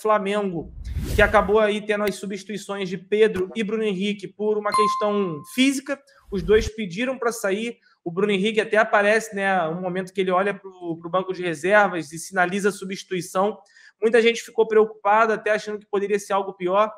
Flamengo, que acabou aí tendo as substituições de Pedro e Bruno Henrique por uma questão física. Os dois pediram para sair. O Bruno Henrique até aparece, né? Um momento que ele olha para o banco de reservas e sinaliza a substituição. Muita gente ficou preocupada, até achando que poderia ser algo pior.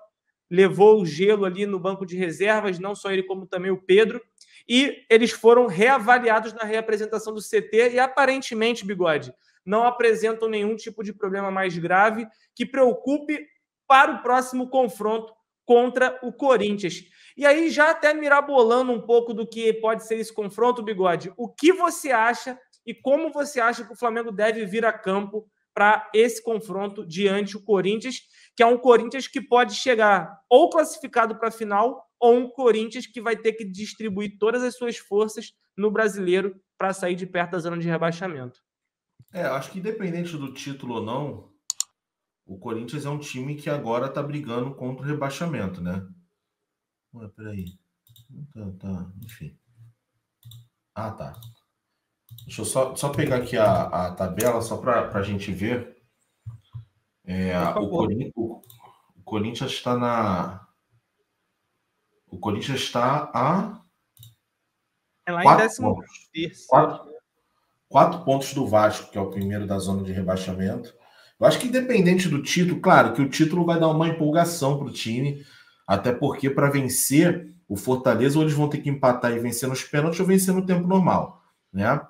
Levou o gelo ali no banco de reservas, não só ele, como também o Pedro. E eles foram reavaliados na reapresentação do CT e aparentemente, bigode não apresentam nenhum tipo de problema mais grave que preocupe para o próximo confronto contra o Corinthians. E aí, já até mirabolando um pouco do que pode ser esse confronto, Bigode, o que você acha e como você acha que o Flamengo deve vir a campo para esse confronto diante o Corinthians, que é um Corinthians que pode chegar ou classificado para a final ou um Corinthians que vai ter que distribuir todas as suas forças no brasileiro para sair de perto da zona de rebaixamento. É, acho que independente do título ou não, o Corinthians é um time que agora tá brigando contra o rebaixamento, né? Ué, peraí. Tá, tá, enfim. Ah, tá. Deixa eu só, só pegar aqui a, a tabela, só para a gente ver. É, o, o, Corinthians está na. O Corinthians está a. É lá em 13. Quatro, quatro pontos do Vasco, que é o primeiro da zona de rebaixamento. Eu acho que independente do título, claro que o título vai dar uma empolgação para o time, até porque para vencer o Fortaleza, ou eles vão ter que empatar e vencer nos pênaltis ou vencer no tempo normal, né?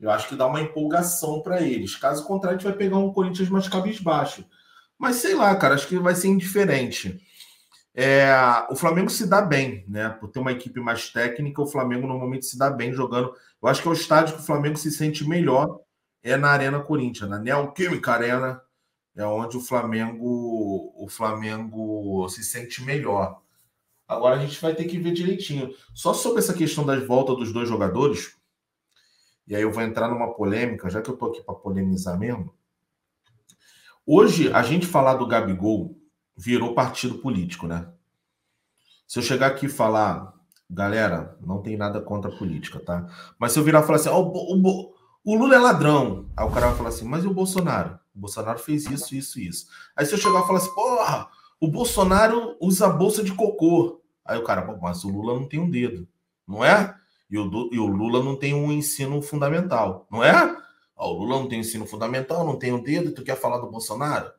Eu acho que dá uma empolgação para eles. Caso contrário, a gente vai pegar um Corinthians mais cabisbaixo. Mas sei lá, cara, acho que vai ser indiferente. É, o Flamengo se dá bem, né? Por ter uma equipe mais técnica, o Flamengo normalmente se dá bem jogando. Eu acho que é o estádio que o Flamengo se sente melhor é na Arena Corinthians, na né? Neoquímica Arena, é onde o Flamengo o Flamengo se sente melhor. Agora a gente vai ter que ver direitinho. Só sobre essa questão das voltas dos dois jogadores, e aí eu vou entrar numa polêmica, já que eu tô aqui para polemizar mesmo. Hoje, a gente falar do Gabigol virou partido político, né? Se eu chegar aqui e falar, galera, não tem nada contra a política, tá? Mas se eu virar e falar assim, oh, o, o, o Lula é ladrão, aí o cara vai falar assim, mas e o Bolsonaro? O Bolsonaro fez isso, isso, isso. Aí se eu chegar e falar assim, porra, o Bolsonaro usa bolsa de cocô. Aí o cara, mas o Lula não tem um dedo, não é? E o, e o Lula não tem um ensino fundamental, não é? Ó, ah, o Lula não tem ensino fundamental, não tem um dedo, tu quer falar do Bolsonaro?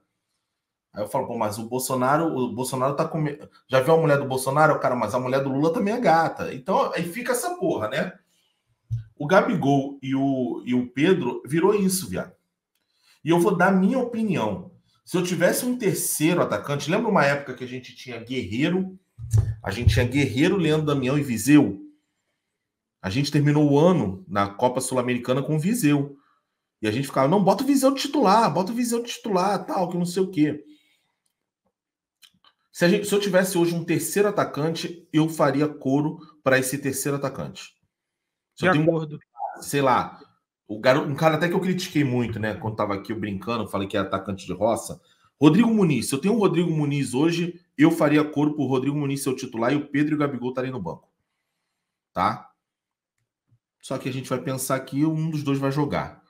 Aí eu falo, pô, mas o Bolsonaro, o Bolsonaro tá com. Já viu a mulher do Bolsonaro? Cara, mas a mulher do Lula também é gata. Então, aí fica essa porra, né? O Gabigol e o, e o Pedro virou isso, viado. E eu vou dar minha opinião. Se eu tivesse um terceiro atacante, lembra uma época que a gente tinha Guerreiro, a gente tinha Guerreiro, Leandro Damião e Viseu? A gente terminou o ano na Copa Sul-Americana com Viseu. E a gente ficava, não, bota o Viseu titular, bota o Viseu titular, tal, que não sei o quê. Se, gente, se eu tivesse hoje um terceiro atacante, eu faria couro para esse terceiro atacante. Se de eu tenho, acordo. Sei lá, o garoto, um cara até que eu critiquei muito, né? Quando tava aqui brincando, falei que era atacante de roça. Rodrigo Muniz. Se eu tenho o Rodrigo Muniz hoje, eu faria coro pro Rodrigo Muniz ser o titular e o Pedro e o Gabigol estarem no banco. Tá? Só que a gente vai pensar que um dos dois vai jogar.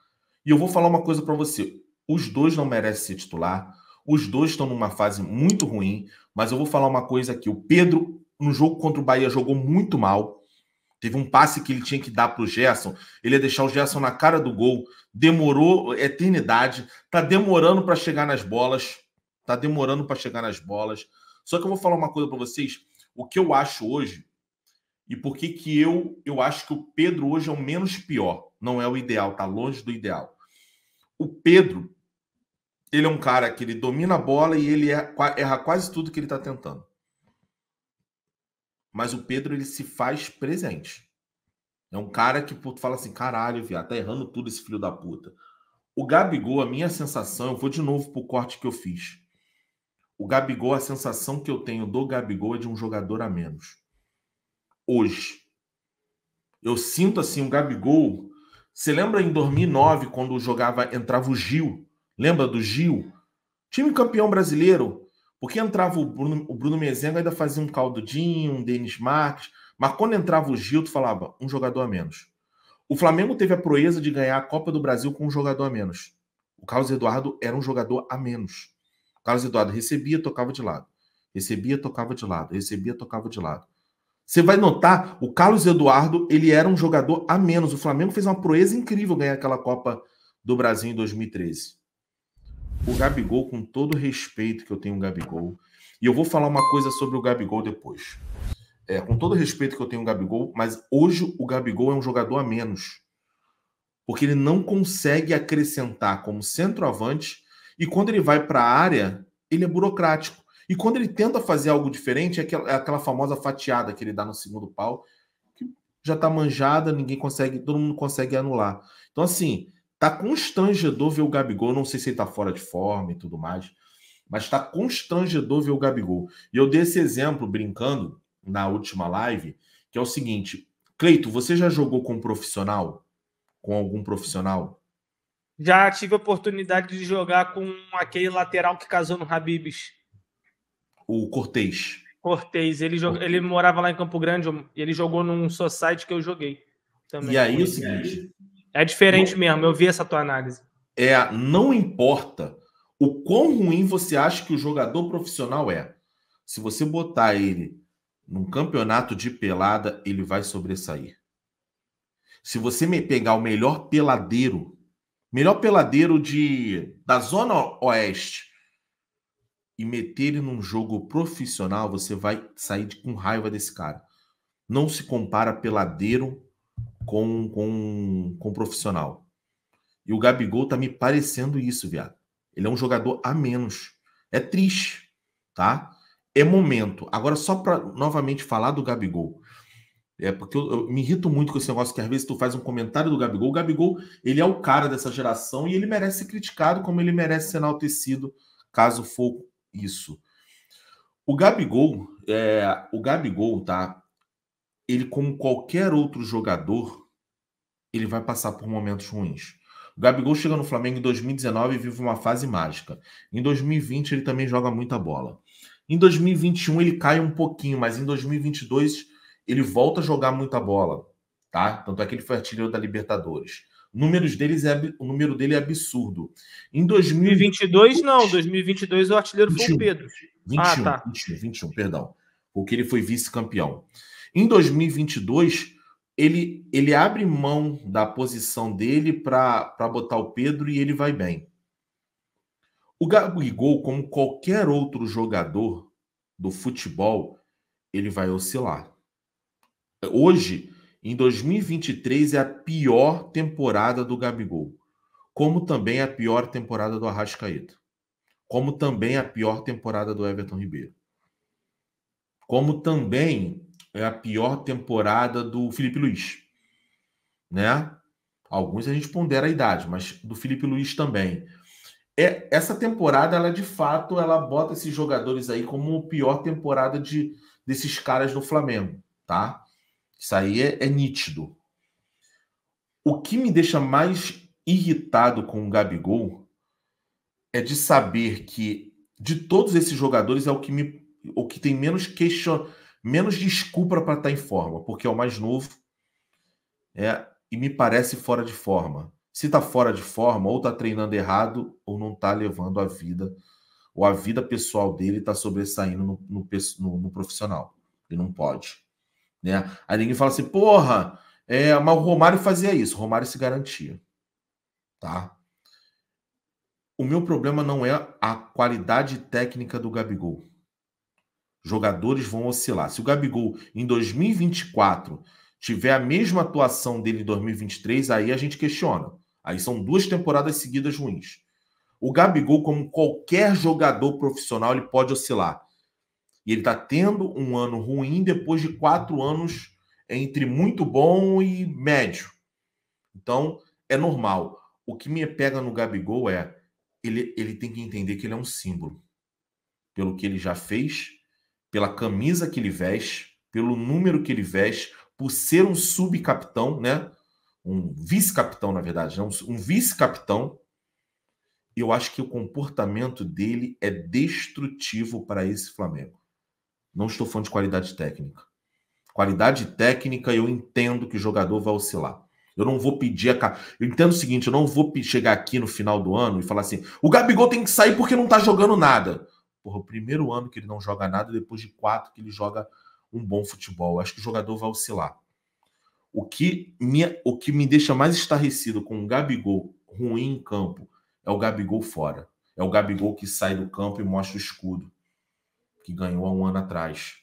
E eu vou falar uma coisa para você. Os dois não merecem ser titular. Os dois estão numa fase muito ruim, mas eu vou falar uma coisa aqui. O Pedro, no jogo contra o Bahia, jogou muito mal. Teve um passe que ele tinha que dar para o Gerson. Ele ia deixar o Gerson na cara do gol. Demorou é eternidade. Tá demorando para chegar nas bolas. Tá demorando para chegar nas bolas. Só que eu vou falar uma coisa para vocês. O que eu acho hoje e por que que eu eu acho que o Pedro hoje é o menos pior. Não é o ideal, tá longe do ideal. O Pedro ele é um cara que ele domina a bola e ele erra, é erra quase tudo que ele está tentando. Mas o Pedro ele se faz presente. É um cara que tu fala assim, caralho, viado, tá errando tudo esse filho da puta. O Gabigol, a minha sensação, eu vou de novo pro corte que eu fiz. O Gabigol, a sensação que eu tenho do Gabigol é de um jogador a menos. Hoje. Eu sinto assim, o Gabigol. Você lembra em 2009, quando jogava, entrava o Gil? Lembra do Gil? Time campeão brasileiro, porque entrava o Bruno, o Bruno Mezenga ainda fazia um Caldudinho, um Denis Marques, mas quando entrava o Gil, tu falava, um jogador a menos. O Flamengo teve a proeza de ganhar a Copa do Brasil com um jogador a menos. O Carlos Eduardo era um jogador a menos. O Carlos Eduardo recebia, tocava de lado. Recebia, tocava de lado. Recebia, tocava de lado. Você vai notar, o Carlos Eduardo, ele era um jogador a menos. O Flamengo fez uma proeza incrível ganhar aquela Copa do Brasil em 2013 o Gabigol, com todo o respeito que eu tenho o Gabigol, e eu vou falar uma coisa sobre o Gabigol depois. É, com todo o respeito que eu tenho o Gabigol, mas hoje o Gabigol é um jogador a menos. Porque ele não consegue acrescentar como centroavante, e quando ele vai para a área, ele é burocrático. E quando ele tenta fazer algo diferente, é aquela, é aquela famosa fatiada que ele dá no segundo pau, que já está manjada, ninguém consegue, todo mundo consegue anular. Então, assim, Tá constrangedor ver o Gabigol. Não sei se ele tá fora de forma e tudo mais, mas tá constrangedor ver o Gabigol. E eu dei esse exemplo brincando na última live, que é o seguinte: Cleito, você já jogou com um profissional? Com algum profissional? Já tive a oportunidade de jogar com aquele lateral que casou no Habibs. O Cortez. Cortez. Ele, ele morava lá em Campo Grande e ele jogou num society que eu joguei. Também. E aí o seguinte, é diferente não, mesmo, eu vi essa tua análise. É, não importa o quão ruim você acha que o jogador profissional é. Se você botar ele num campeonato de pelada, ele vai sobressair. Se você me pegar o melhor peladeiro, melhor peladeiro de da zona oeste e meter ele num jogo profissional, você vai sair de, com raiva desse cara. Não se compara peladeiro com, com com profissional. E o Gabigol tá me parecendo isso, viado. Ele é um jogador a menos. É triste, tá? É momento. Agora, só para novamente falar do Gabigol. É porque eu, eu, me irrito muito com esse negócio que às vezes tu faz um comentário do Gabigol. O Gabigol, ele é o cara dessa geração e ele merece ser criticado como ele merece ser enaltecido, caso for isso. O Gabigol, é, o Gabigol, tá? Ele como qualquer outro jogador, ele vai passar por momentos ruins. O Gabigol chega no Flamengo em 2019 e vive uma fase mágica. Em 2020 ele também joga muita bola. Em 2021 ele cai um pouquinho, mas em 2022 ele volta a jogar muita bola, tá? Tanto é que ele foi artilheiro da Libertadores. Números deles é, o número dele é absurdo. Em 2022 não, 2022 o artilheiro 21, foi o Pedro. 21, ah, tá. 21, 21, perdão. Porque ele foi vice-campeão. Em 2022 ele, ele abre mão da posição dele para botar o Pedro e ele vai bem. O Gabigol, como qualquer outro jogador do futebol, ele vai oscilar. Hoje, em 2023, é a pior temporada do Gabigol, como também é a pior temporada do Arrascaeta, como também é a pior temporada do Everton Ribeiro, como também é a pior temporada do Felipe Luiz, né? Alguns a gente pondera a idade, mas do Felipe Luiz também. É, essa temporada, ela de fato, ela bota esses jogadores aí como a pior temporada de, desses caras no Flamengo, tá? Isso aí é, é nítido. O que me deixa mais irritado com o Gabigol é de saber que de todos esses jogadores é o que me o que tem menos questionamento menos desculpa para estar tá em forma, porque é o mais novo é, e me parece fora de forma. Se está fora de forma, ou está treinando errado, ou não está levando a vida, ou a vida pessoal dele está sobressaindo no, no, no, no, profissional. Ele não pode. Né? Aí ninguém fala assim, porra, é, mas o Romário fazia isso. O Romário se garantia. Tá? O meu problema não é a qualidade técnica do Gabigol. Jogadores vão oscilar. Se o Gabigol em 2024 tiver a mesma atuação dele em 2023, aí a gente questiona. Aí são duas temporadas seguidas ruins. O Gabigol, como qualquer jogador profissional, ele pode oscilar. E ele está tendo um ano ruim depois de quatro anos entre muito bom e médio. Então, é normal. O que me pega no Gabigol é ele, ele tem que entender que ele é um símbolo. Pelo que ele já fez pela camisa que ele veste, pelo número que ele veste, por ser um subcapitão, né? Um vice-capitão, na verdade, né? um vice-capitão. Eu acho que o comportamento dele é destrutivo para esse Flamengo. Não estou falando de qualidade técnica. Qualidade técnica, eu entendo que o jogador vai oscilar. Eu não vou pedir a. Eu entendo o seguinte: eu não vou chegar aqui no final do ano e falar assim: o Gabigol tem que sair porque não está jogando nada. Porra, o primeiro ano que ele não joga nada, depois de quatro que ele joga um bom futebol. Acho que o jogador vai oscilar. O que me, o que me deixa mais estarrecido com o Gabigol ruim em campo é o Gabigol fora. É o Gabigol que sai do campo e mostra o escudo que ganhou há um ano atrás.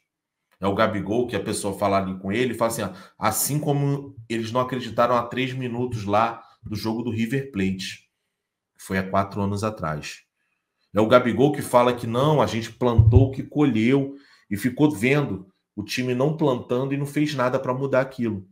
É o Gabigol que a pessoa fala ali com ele e fala assim: ó, assim como eles não acreditaram há três minutos lá do jogo do River Plate, que foi há quatro anos atrás. Né? O Gabigol que fala que não, a gente plantou o que colheu e ficou vendo o time não plantando e não fez nada para mudar aquilo.